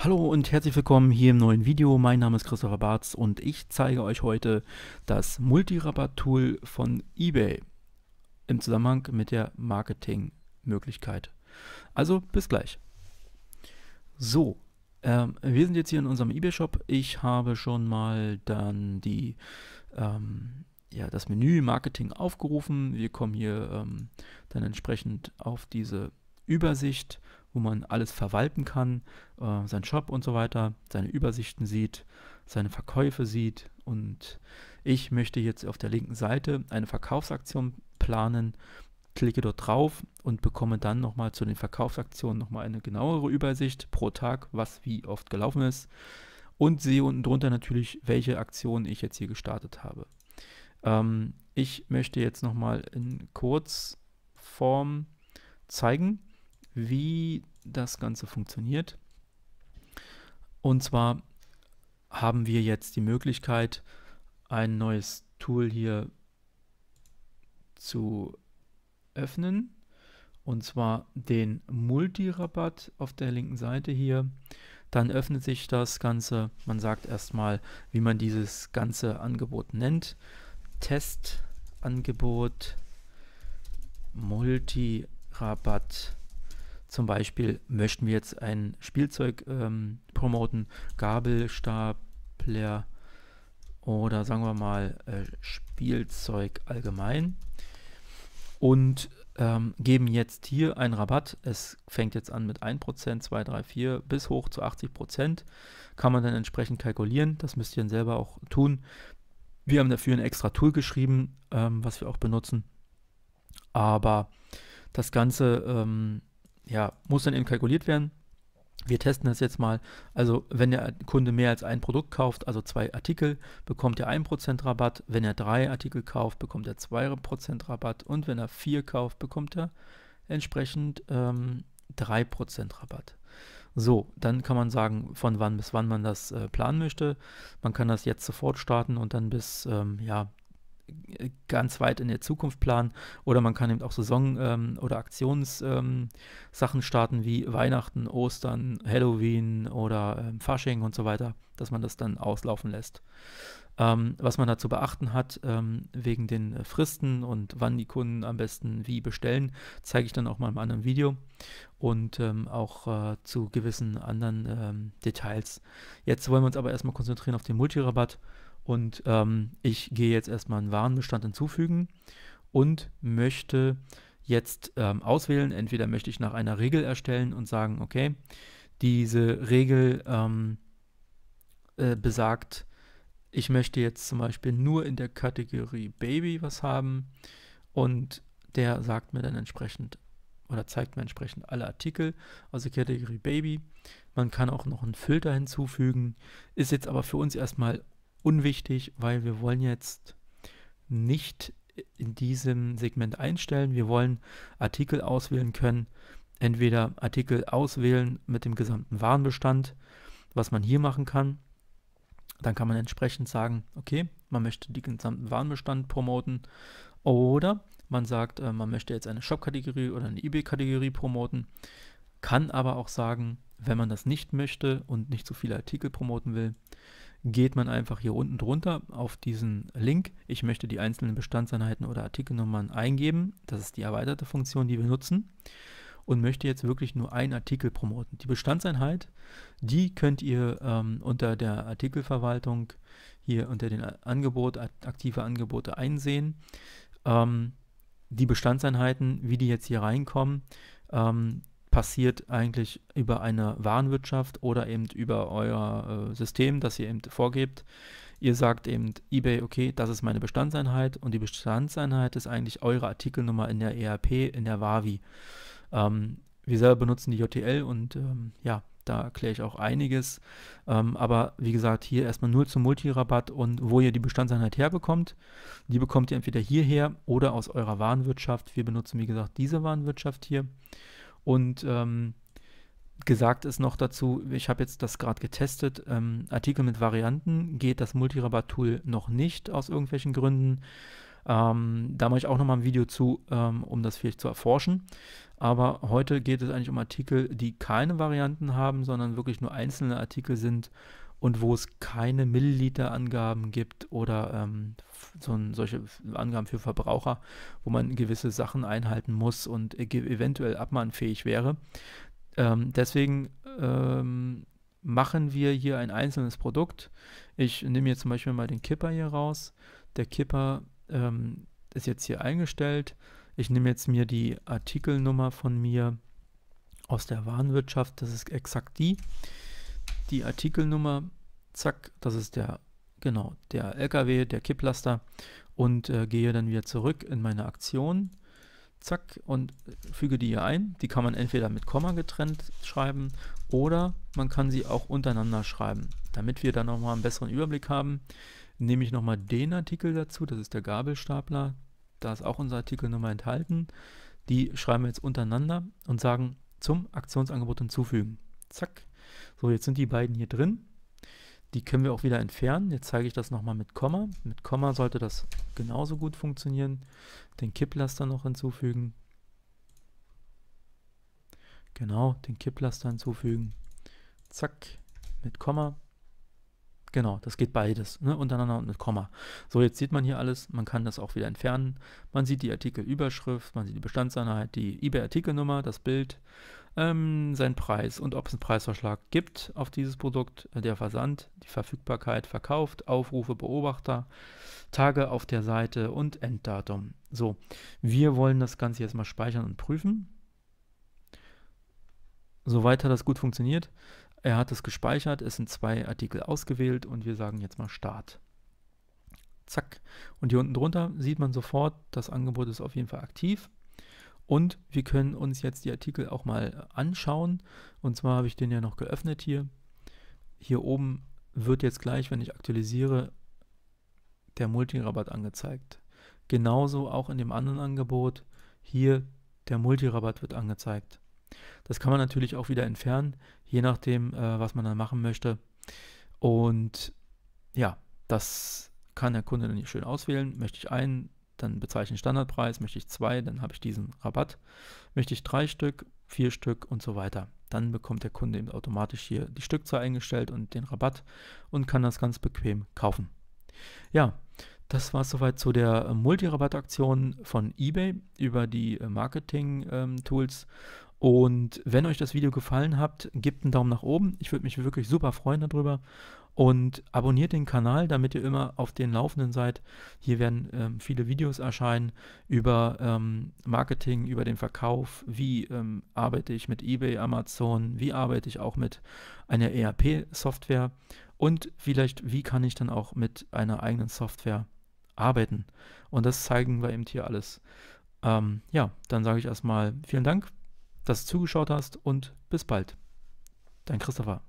Hallo und herzlich willkommen hier im neuen Video. Mein Name ist Christopher Barz und ich zeige euch heute das Multirabatt-Tool von eBay im Zusammenhang mit der Marketing-Möglichkeit. Also bis gleich. So, ähm, wir sind jetzt hier in unserem eBay-Shop. Ich habe schon mal dann die, ähm, ja, das Menü Marketing aufgerufen. Wir kommen hier ähm, dann entsprechend auf diese Übersicht, wo man alles verwalten kann, äh, seinen Shop und so weiter, seine Übersichten sieht, seine Verkäufe sieht. Und ich möchte jetzt auf der linken Seite eine Verkaufsaktion planen, klicke dort drauf und bekomme dann nochmal zu den Verkaufsaktionen nochmal eine genauere Übersicht pro Tag, was wie oft gelaufen ist. Und sehe unten drunter natürlich, welche Aktionen ich jetzt hier gestartet habe. Ähm, ich möchte jetzt nochmal in Kurzform zeigen, wie das Ganze funktioniert. Und zwar haben wir jetzt die Möglichkeit, ein neues Tool hier zu öffnen. Und zwar den Multi-Rabatt auf der linken Seite hier. Dann öffnet sich das Ganze. Man sagt erstmal, wie man dieses ganze Angebot nennt. Testangebot Multi-Rabatt. Zum Beispiel möchten wir jetzt ein Spielzeug ähm, promoten, Gabelstapler oder sagen wir mal äh, Spielzeug allgemein und ähm, geben jetzt hier einen Rabatt. Es fängt jetzt an mit 1%, 2, 3, 4 bis hoch zu 80%. Kann man dann entsprechend kalkulieren. Das müsst ihr dann selber auch tun. Wir haben dafür ein extra Tool geschrieben, ähm, was wir auch benutzen. Aber das Ganze ähm, ja, muss dann eben kalkuliert werden. Wir testen das jetzt mal. Also, wenn der Kunde mehr als ein Produkt kauft, also zwei Artikel, bekommt er 1% Rabatt. Wenn er drei Artikel kauft, bekommt er 2% Rabatt. Und wenn er vier kauft, bekommt er entsprechend ähm, 3% Rabatt. So, dann kann man sagen, von wann bis wann man das äh, planen möchte. Man kann das jetzt sofort starten und dann bis ähm, ja, ganz weit in der Zukunft planen oder man kann eben auch Saison- ähm, oder Aktionssachen ähm, starten wie Weihnachten, Ostern, Halloween oder ähm, Fasching und so weiter, dass man das dann auslaufen lässt. Ähm, was man da zu beachten hat, ähm, wegen den äh, Fristen und wann die Kunden am besten wie bestellen, zeige ich dann auch mal im anderen Video und ähm, auch äh, zu gewissen anderen Details. Jetzt wollen wir uns aber erstmal konzentrieren auf den Multirabatt. rabatt und ähm, ich gehe jetzt erstmal einen Warenbestand hinzufügen und möchte jetzt ähm, auswählen. Entweder möchte ich nach einer Regel erstellen und sagen, okay, diese Regel ähm, äh, besagt, ich möchte jetzt zum Beispiel nur in der Kategorie Baby was haben und der sagt mir dann entsprechend oder zeigt mir entsprechend alle Artikel aus also der Kategorie Baby. Man kann auch noch einen Filter hinzufügen, ist jetzt aber für uns erstmal unwichtig, weil wir wollen jetzt nicht in diesem Segment einstellen. Wir wollen Artikel auswählen können. Entweder Artikel auswählen mit dem gesamten Warenbestand, was man hier machen kann. Dann kann man entsprechend sagen, okay, man möchte den gesamten Warenbestand promoten. Oder man sagt, äh, man möchte jetzt eine Shop-Kategorie oder eine eBay-Kategorie promoten. Kann aber auch sagen, wenn man das nicht möchte und nicht so viele Artikel promoten will, geht man einfach hier unten drunter auf diesen Link. Ich möchte die einzelnen Bestandseinheiten oder Artikelnummern eingeben. Das ist die erweiterte Funktion, die wir nutzen. Und möchte jetzt wirklich nur einen Artikel promoten. Die Bestandseinheit, die könnt ihr ähm, unter der Artikelverwaltung hier unter den Angebot, aktive Angebote einsehen. Ähm, die Bestandseinheiten, wie die jetzt hier reinkommen, ähm, passiert eigentlich über eine Warenwirtschaft oder eben über euer äh, System, das ihr eben vorgebt. Ihr sagt eben eBay, okay, das ist meine Bestandseinheit und die Bestandseinheit ist eigentlich eure Artikelnummer in der ERP, in der WAVI. Ähm, wir selber benutzen die JTL und ähm, ja, da erkläre ich auch einiges. Ähm, aber wie gesagt, hier erstmal nur zum Multirabatt und wo ihr die Bestandseinheit herbekommt. Die bekommt ihr entweder hierher oder aus eurer Warenwirtschaft. Wir benutzen, wie gesagt, diese Warenwirtschaft hier. Und ähm, gesagt ist noch dazu, ich habe jetzt das gerade getestet, ähm, Artikel mit Varianten geht das Multirabatt-Tool noch nicht aus irgendwelchen Gründen. Ähm, da mache ich auch nochmal ein Video zu, ähm, um das vielleicht zu erforschen. Aber heute geht es eigentlich um Artikel, die keine Varianten haben, sondern wirklich nur einzelne Artikel sind und wo es keine Milliliter-Angaben gibt oder ähm, so ein, solche Angaben für Verbraucher, wo man gewisse Sachen einhalten muss und e-, eventuell abmahnfähig wäre. Ähm, deswegen ähm, machen wir hier ein einzelnes Produkt. Ich nehme jetzt zum Beispiel mal den Kipper hier raus. Der Kipper ähm, ist jetzt hier eingestellt. Ich nehme jetzt mir die Artikelnummer von mir aus der Warenwirtschaft. Das ist exakt die die Artikelnummer, zack, das ist der, genau, der LKW, der Kipplaster und äh, gehe dann wieder zurück in meine Aktion, zack, und füge die hier ein. Die kann man entweder mit Komma getrennt schreiben oder man kann sie auch untereinander schreiben. Damit wir dann nochmal einen besseren Überblick haben, nehme ich nochmal den Artikel dazu, das ist der Gabelstapler, da ist auch unsere Artikelnummer enthalten. Die schreiben wir jetzt untereinander und sagen zum Aktionsangebot hinzufügen. Zack. So, jetzt sind die beiden hier drin. Die können wir auch wieder entfernen. Jetzt zeige ich das nochmal mit Komma. Mit Komma sollte das genauso gut funktionieren. Den Kipplaster noch hinzufügen. Genau, den Kipplaster hinzufügen. Zack, mit Komma. Genau, das geht beides, ne? untereinander und mit Komma. So, jetzt sieht man hier alles, man kann das auch wieder entfernen. Man sieht die Artikelüberschrift, man sieht die Bestandseinheit, die eBay-Artikelnummer, das Bild, ähm, seinen Preis und ob es einen Preisverschlag gibt auf dieses Produkt, äh, der Versand, die Verfügbarkeit verkauft, Aufrufe, Beobachter, Tage auf der Seite und Enddatum. So, wir wollen das Ganze jetzt mal speichern und prüfen. Soweit hat das gut funktioniert. Er hat es gespeichert, es sind zwei Artikel ausgewählt und wir sagen jetzt mal Start. Zack. Und hier unten drunter sieht man sofort, das Angebot ist auf jeden Fall aktiv. Und wir können uns jetzt die Artikel auch mal äh, anschauen. Und zwar habe ich den ja noch geöffnet hier. Hier oben wird jetzt gleich, wenn ich aktualisiere, der Multirabatt angezeigt. Genauso auch in dem anderen Angebot. Hier der Multirabatt wird angezeigt. Das kann man natürlich auch wieder entfernen, je nachdem, äh, was man dann machen möchte. Und ja, das kann der Kunde dann hier schön auswählen. Möchte ich einen dann bezeichne ich Standardpreis, möchte ich zwei, dann habe ich diesen Rabatt, möchte ich drei Stück, vier Stück und so weiter. Dann bekommt der Kunde eben automatisch hier die Stückzahl eingestellt und den Rabatt und kann das ganz bequem kaufen. Ja, das war es soweit zu der äh, Multi-Rabatt-Aktion von eBay über die äh, Marketing-Tools. Ähm, und wenn euch das Video gefallen hat, gebt einen Daumen nach oben. Ich würde mich wirklich super freuen darüber. Und abonniert den Kanal, damit ihr immer auf den Laufenden seid. Hier werden ähm, viele Videos erscheinen über ähm, Marketing, über den Verkauf, wie ähm, arbeite ich mit eBay, Amazon, wie arbeite ich auch mit einer ERP-Software und vielleicht, wie kann ich dann auch mit einer eigenen Software arbeiten. Und das zeigen wir eben hier alles. Ähm, ja, dann sage ich erstmal vielen Dank dass du zugeschaut hast und bis bald. Dein Christopher.